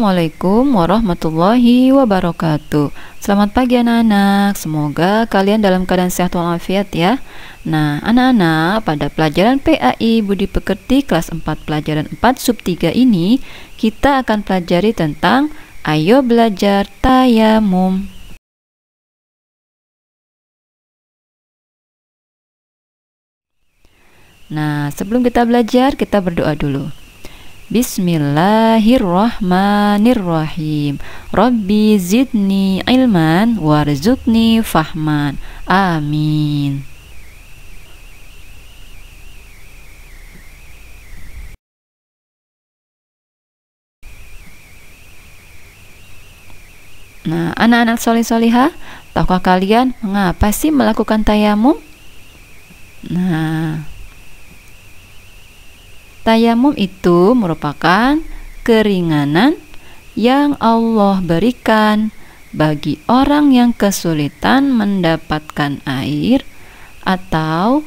Assalamualaikum warahmatullahi wabarakatuh Selamat pagi anak-anak Semoga kalian dalam keadaan sehat walafiat ya Nah anak-anak pada pelajaran PAI Budi Pekerti kelas 4 pelajaran 4 sub 3 ini Kita akan pelajari tentang Ayo belajar tayamum Nah sebelum kita belajar kita berdoa dulu Bismillahirrahmanirrahim. Rabbi zidni ilman warzuqni fahman. Amin. Nah, anak-anak soli soliha, tahukah kalian mengapa sih melakukan tayamum? Nah, Tayamum itu merupakan keringanan yang Allah berikan bagi orang yang kesulitan mendapatkan air atau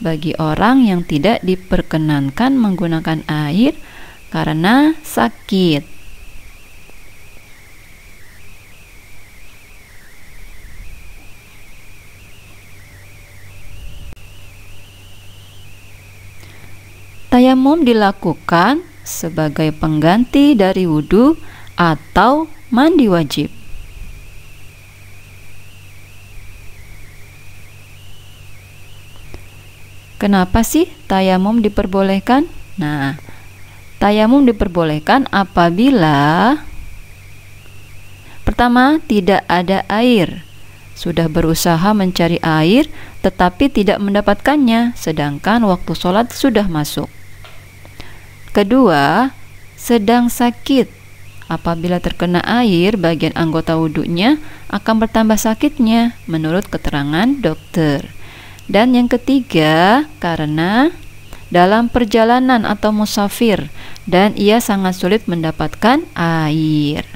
bagi orang yang tidak diperkenankan menggunakan air karena sakit. tayamum dilakukan sebagai pengganti dari wudhu atau mandi wajib. Kenapa sih tayamum diperbolehkan? Nah, tayamum diperbolehkan apabila pertama tidak ada air. Sudah berusaha mencari air tetapi tidak mendapatkannya, sedangkan waktu sholat sudah masuk. Kedua, sedang sakit. Apabila terkena air, bagian anggota wudhunya akan bertambah sakitnya, menurut keterangan dokter. Dan yang ketiga, karena dalam perjalanan atau musafir, dan ia sangat sulit mendapatkan air.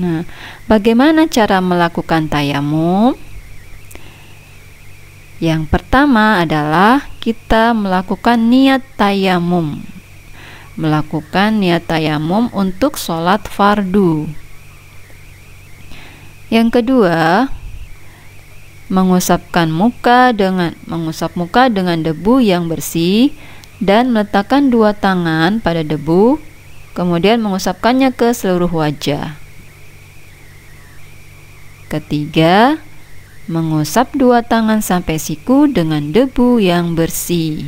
Nah, bagaimana cara melakukan tayamum? Yang pertama adalah kita melakukan niat tayamum. Melakukan niat tayamum untuk sholat fardu. Yang kedua, mengusapkan muka dengan mengusap muka dengan debu yang bersih dan meletakkan dua tangan pada debu, kemudian mengusapkannya ke seluruh wajah. Ketiga, mengusap dua tangan sampai siku dengan debu yang bersih.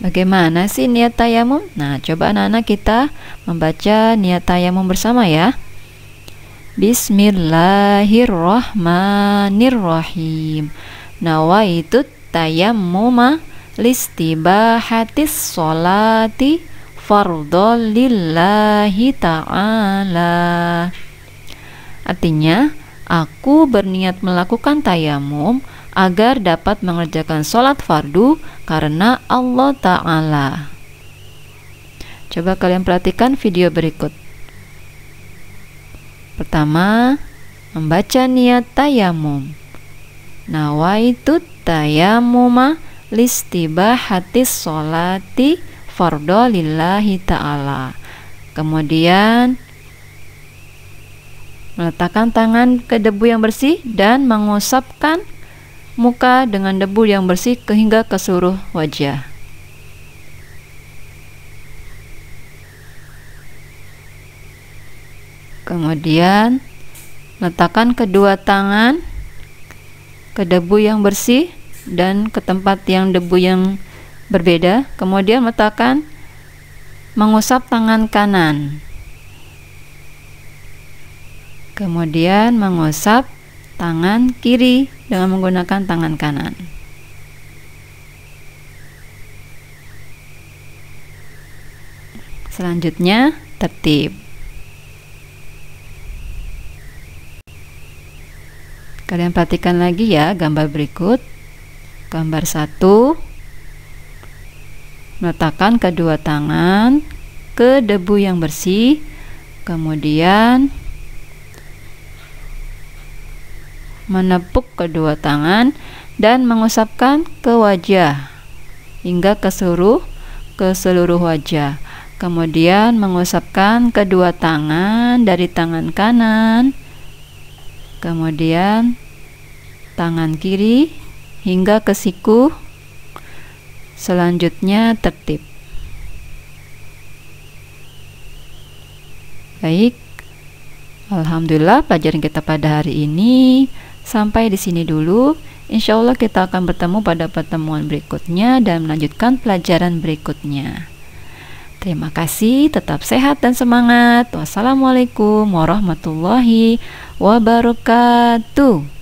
Bagaimana sih niat tayamum? Nah, coba anak-anak kita membaca niat tayamum bersama ya. Bismillahirrahmanirrahim. Nawaitu tayammuma listibahatis solati fardol ta'ala Artinya, aku berniat melakukan tayamum agar dapat mengerjakan sholat fardu karena Allah Ta'ala. Coba kalian perhatikan video berikut. Pertama, membaca niat tayamum. Nawaitu tayamumah listibahatis solati fardo lillahi ta'ala kemudian meletakkan tangan ke debu yang bersih dan mengusapkan muka dengan debu yang bersih hingga ke seluruh wajah kemudian letakkan kedua tangan ke debu yang bersih dan ke tempat yang debu yang berbeda. Kemudian meletakkan mengusap tangan kanan. Kemudian mengusap tangan kiri dengan menggunakan tangan kanan. Selanjutnya tertib. Kalian perhatikan lagi ya gambar berikut gambar satu letakkan kedua tangan ke debu yang bersih kemudian menepuk kedua tangan dan mengusapkan ke wajah hingga ke seluruh ke seluruh wajah kemudian mengusapkan kedua tangan dari tangan kanan kemudian tangan kiri hingga ke siku. Selanjutnya tertib. Baik. Alhamdulillah pelajaran kita pada hari ini sampai di sini dulu. Insya Allah kita akan bertemu pada pertemuan berikutnya dan melanjutkan pelajaran berikutnya. Terima kasih, tetap sehat dan semangat. Wassalamualaikum warahmatullahi wabarakatuh.